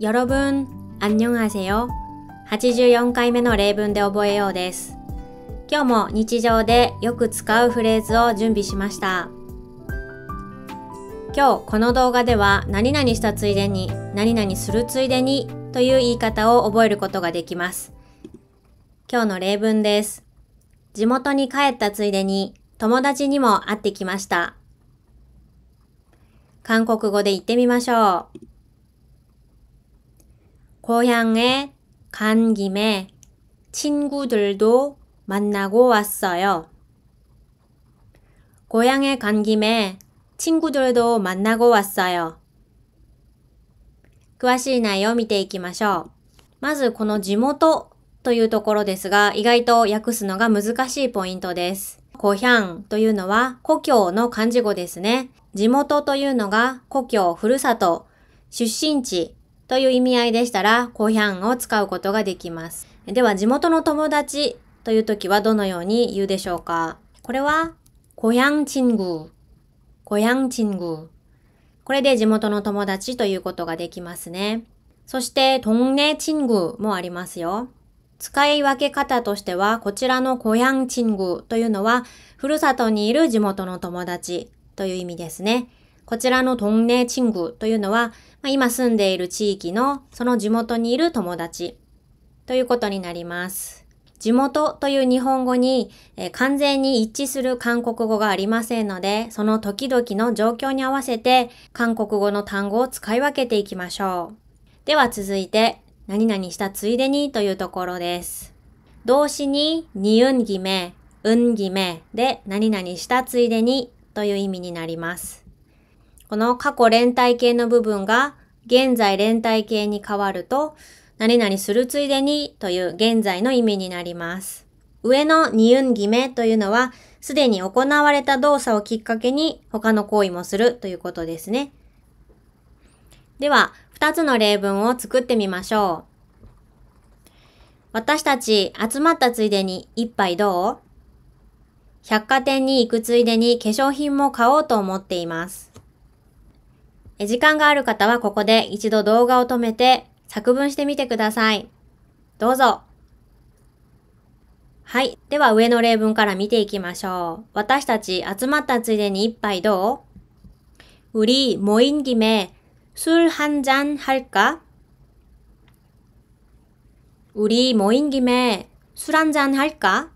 여러분안녕하세요84回目の例文で覚えようです。今日も日常でよく使うフレーズを準備しました。今日この動画では何々したついでに何々するついでにという言い方を覚えることができます。今日の例文です。地元に帰ったついでに友達にも会ってきました。韓国語で言ってみましょう。고향에간김에친구들도만나고왔어요고향에간김에친구들도만나고왔어요詳しい内容を見ていきましょう。まずこの地元というところですが、意外と訳すのが難しいポイントです。故郷というのは故郷の漢字語ですね。地元というのが故郷、ふるさと、出身地という意味合いでしたら、コヒャンを使うことができます。では、地元の友達という時はどのように言うでしょうかこれは、コヒんンチング、コヒンチング。これで地元の友達ということができますね。そして、トンネチングもありますよ。使い分け方としては、こちらのコヤンチングというのは、ふるさとにいる地元の友達という意味ですね。こちらのトンネチングというのは、まあ、今住んでいる地域のその地元にいる友達ということになります。地元という日本語に、えー、完全に一致する韓国語がありませんので、その時々の状況に合わせて韓国語の単語を使い分けていきましょう。では続いて、何々したついでにというところです。動詞に、にうんぎめ、うんぎめで何々したついでにという意味になります。この過去連帯形の部分が現在連帯形に変わると、何々するついでにという現在の意味になります。上の二運決めというのは、すでに行われた動作をきっかけに他の行為もするということですね。では、二つの例文を作ってみましょう。私たち集まったついでに一杯どう百貨店に行くついでに化粧品も買おうと思っています。時間がある方はここで一度動画を止めて作文してみてください。どうぞ。はい。では上の例文から見ていきましょう。私たち集まったついでに一杯どう우리모인김에술한잔할까우리모인김에술한잔할까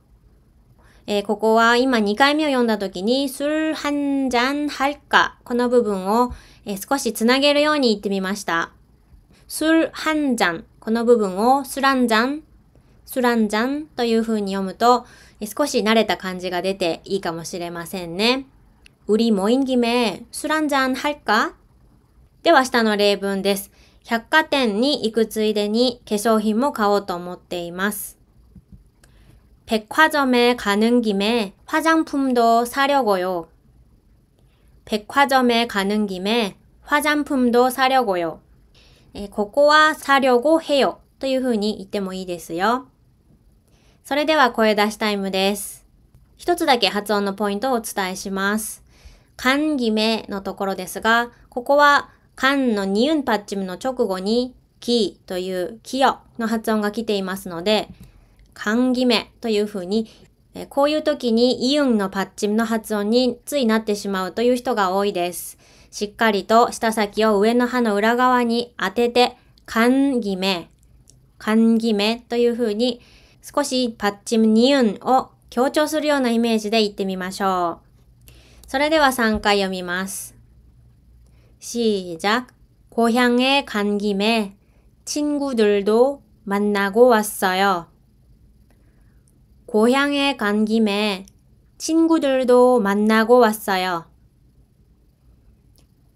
えー、ここは今2回目を読んだ時に、スルハンジャンハるカ。この部分を、えー、少しつなげるように言ってみました。スルハンジャン、この部分をスランジャンスランジャンという風に読むと、えー、少し慣れた感じが出ていいかもしれませんね。우리모인김에술한잔할カでは下の例文です。百貨店に行くついでに化粧品も買おうと思っています。백화점에가는김에화장품도사려고요백화점에가는김에화장품도사려고요ここは사려고해요というふうに言ってもいいですよ。それでは声出しタイムです。一つだけ発音のポイントをお伝えします。かんぎめのところですが、ここはかんのニウンパッチムの直後にきというきよの発音が来ていますので、缶決めというふうに、えこういう時にイウンのパッチの発音についなってしまうという人が多いです。しっかりと舌先を上の歯の裏側に当てて、缶決め、缶決めというふうに、少しパッチンニウンを強調するようなイメージで言ってみましょう。それでは3回読みます。ゃ작고향에간김에친구들도만나고왔어요고향에간김에친구들도만나고왔어요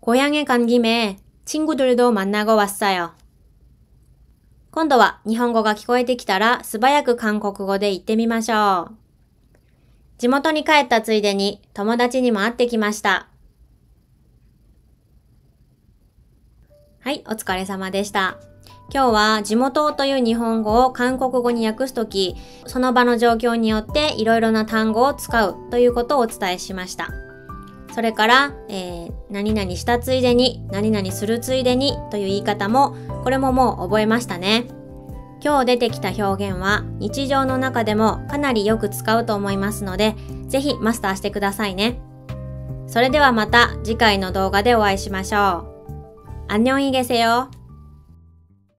고향에간김에친구들도만나고왔어요今度は日本語が聞こえてきたら素早く韓国語で言ってみましょう。地元に帰ったついでに友達にも会ってきました。はい、お疲れ様でした。今日は地元という日本語を韓国語に訳すとき、その場の状況によっていろいろな単語を使うということをお伝えしました。それから、えー、何々したついでに、何々するついでにという言い方も、これももう覚えましたね。今日出てきた表現は日常の中でもかなりよく使うと思いますので、ぜひマスターしてくださいね。それではまた次回の動画でお会いしましょう。안녕히계세 요。